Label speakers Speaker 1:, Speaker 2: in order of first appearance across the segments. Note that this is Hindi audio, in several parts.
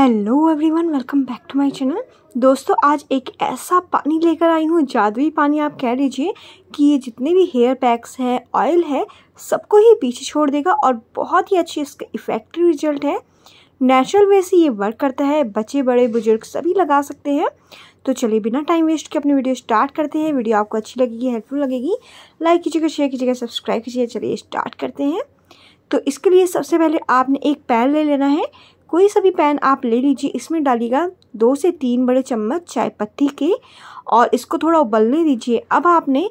Speaker 1: Hello everyone welcome back to my channel दोस्तों आज एक ऐसा पानी लेकर आई हूँ जादुई पानी आप कह लीजिए कि ये जितने भी हेयर पैक्स हैं ऑयल है सबको ही पीछे छोड़ देगा और बहुत ही अच्छी इसका इफ़ेक्टिव रिजल्ट है नेचुरल वे से ये वर्क करता है बच्चे बड़े बुजुर्ग सभी लगा सकते हैं तो चलिए बिना टाइम वेस्ट के अपनी वीडियो स्टार्ट करते हैं वीडियो आपको अच्छी लगेगी हेल्पफुल लगेगी लाइक कीजिएगा शेयर कीजिएगा सब्सक्राइब कीजिएगा चलिए स्टार्ट करते हैं तो इसके लिए सबसे पहले आपने एक पैन ले लेना है कोई सा भी पैन आप ले लीजिए इसमें डालिएगा दो से तीन बड़े चम्मच चाय पत्ती के और इसको थोड़ा उबलने दीजिए अब आपने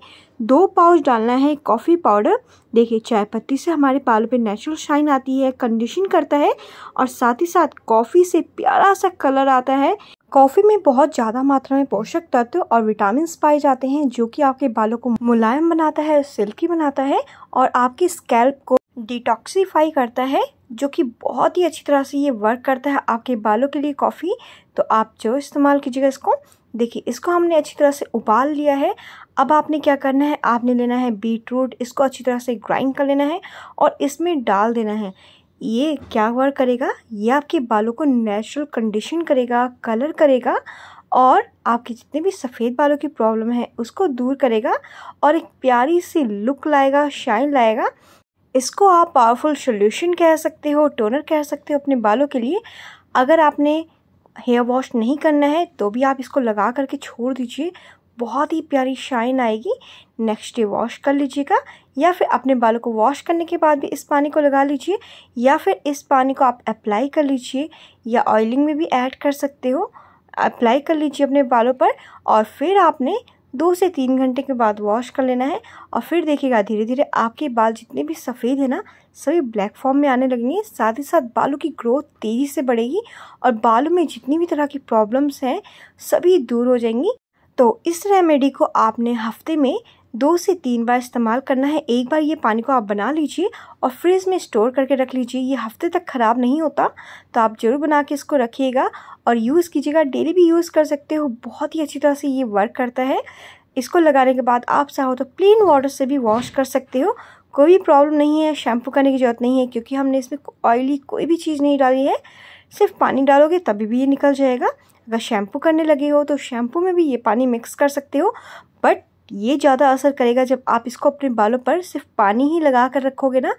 Speaker 1: दो पाउच डालना है कॉफ़ी पाउडर देखिए चाय पत्ती से हमारे बालों पे नेचुरल शाइन आती है कंडीशन करता है और साथ ही साथ कॉफ़ी से प्यारा सा कलर आता है कॉफ़ी में बहुत ज़्यादा मात्रा में पोषक तत्व और विटामिन पाए जाते हैं जो कि आपके बालों को मुलायम बनाता है सिल्की बनाता है और आपके स्कैल्प को डिटॉक्सीफाई करता है जो कि बहुत ही अच्छी तरह से ये वर्क करता है आपके बालों के लिए कॉफ़ी तो आप जो इस्तेमाल कीजिएगा इसको देखिए इसको हमने अच्छी तरह से उबाल लिया है अब आपने क्या करना है आपने लेना है बीट रूट इसको अच्छी तरह से ग्राइंड कर लेना है और इसमें डाल देना है ये क्या वर्क करेगा ये आपके बालों को नेचुरल कंडीशन करेगा कलर करेगा और आपके जितने भी सफ़ेद बालों की प्रॉब्लम है उसको दूर करेगा और एक प्यारी सी लुक लाएगा शाइन लाएगा इसको आप पावरफुल सोल्यूशन कह सकते हो टोनर कह सकते हो अपने बालों के लिए अगर आपने हेयर वॉश नहीं करना है तो भी आप इसको लगा करके छोड़ दीजिए बहुत ही प्यारी शाइन आएगी नेक्स्ट डे वॉश कर लीजिएगा या फिर अपने बालों को वॉश करने के बाद भी इस पानी को लगा लीजिए या फिर इस पानी को आप अप्लाई कर लीजिए या ऑयलिंग में भी ऐड कर सकते हो अप्लाई कर लीजिए अपने बालों पर और फिर आपने दो से तीन घंटे के बाद वॉश कर लेना है और फिर देखिएगा धीरे धीरे आपके बाल जितने भी सफ़ेद है ना सभी ब्लैक फॉर्म में आने लगेंगे साथ ही साथ बालों की ग्रोथ तेज़ी से बढ़ेगी और बालों में जितनी भी तरह की प्रॉब्लम्स हैं सभी दूर हो जाएंगी तो इस रेमेडी को आपने हफ्ते में दो से तीन बार इस्तेमाल करना है एक बार ये पानी को आप बना लीजिए और फ्रिज में स्टोर करके रख लीजिए ये हफ्ते तक ख़राब नहीं होता तो आप ज़रूर बना के इसको रखिएगा और यूज़ कीजिएगा डेली भी यूज़ कर सकते हो बहुत ही अच्छी तरह से ये वर्क करता है इसको लगाने के बाद आप चाहो तो प्लेन वाटर से भी वॉश कर सकते हो कोई भी प्रॉब्लम नहीं है शैम्पू करने की ज़रूरत नहीं है क्योंकि हमने इसमें ऑयली कोई भी चीज़ नहीं डाली है सिर्फ पानी डालोगे तभी भी ये निकल जाएगा अगर शैम्पू करने लगे हो तो शैम्पू में भी ये पानी मिक्स कर सकते हो बट ये ज़्यादा असर करेगा जब आप इसको अपने बालों पर सिर्फ पानी ही लगा कर रखोगे ना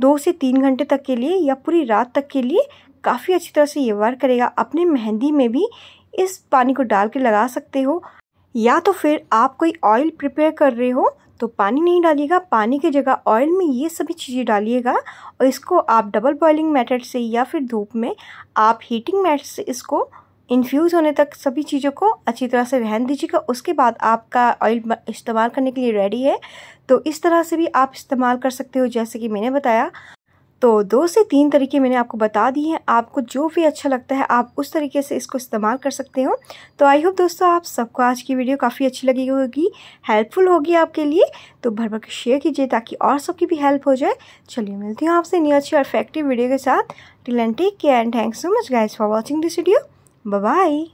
Speaker 1: दो से तीन घंटे तक के लिए या पूरी रात तक के लिए काफ़ी अच्छी तरह से ये वर्क करेगा अपने मेहंदी में भी इस पानी को डाल के लगा सकते हो या तो फिर आप कोई ऑयल प्रिपेयर कर रहे हो तो पानी नहीं डालिएगा पानी की जगह ऑयल में ये सभी चीज़ें डालिएगा और इसको आप डबल बॉइलिंग मेथड से या फिर धूप में आप हीटिंग मैथड से इसको इन्फ्यूज़ होने तक सभी चीज़ों को अच्छी तरह से रहन दीजिएगा उसके बाद आपका ऑयल इस्तेमाल करने के लिए रेडी है तो इस तरह से भी आप इस्तेमाल कर सकते हो जैसे कि मैंने बताया तो दो से तीन तरीके मैंने आपको बता दिए हैं आपको जो भी अच्छा लगता है आप उस तरीके से इसको इस्तेमाल कर सकते हो तो आई होप दोस्तों आप सबको आज की वीडियो काफ़ी अच्छी लगी होगी हेल्पफुल होगी आपके लिए तो भर भर के शेयर कीजिए ताकि और सबकी भी हेल्प हो जाए चलिए मिलती हूँ आपसे न्यू अच्छी और इफेक्टिव वीडियो के साथ till end take care and thanks so much guys for watching this video Bye-bye.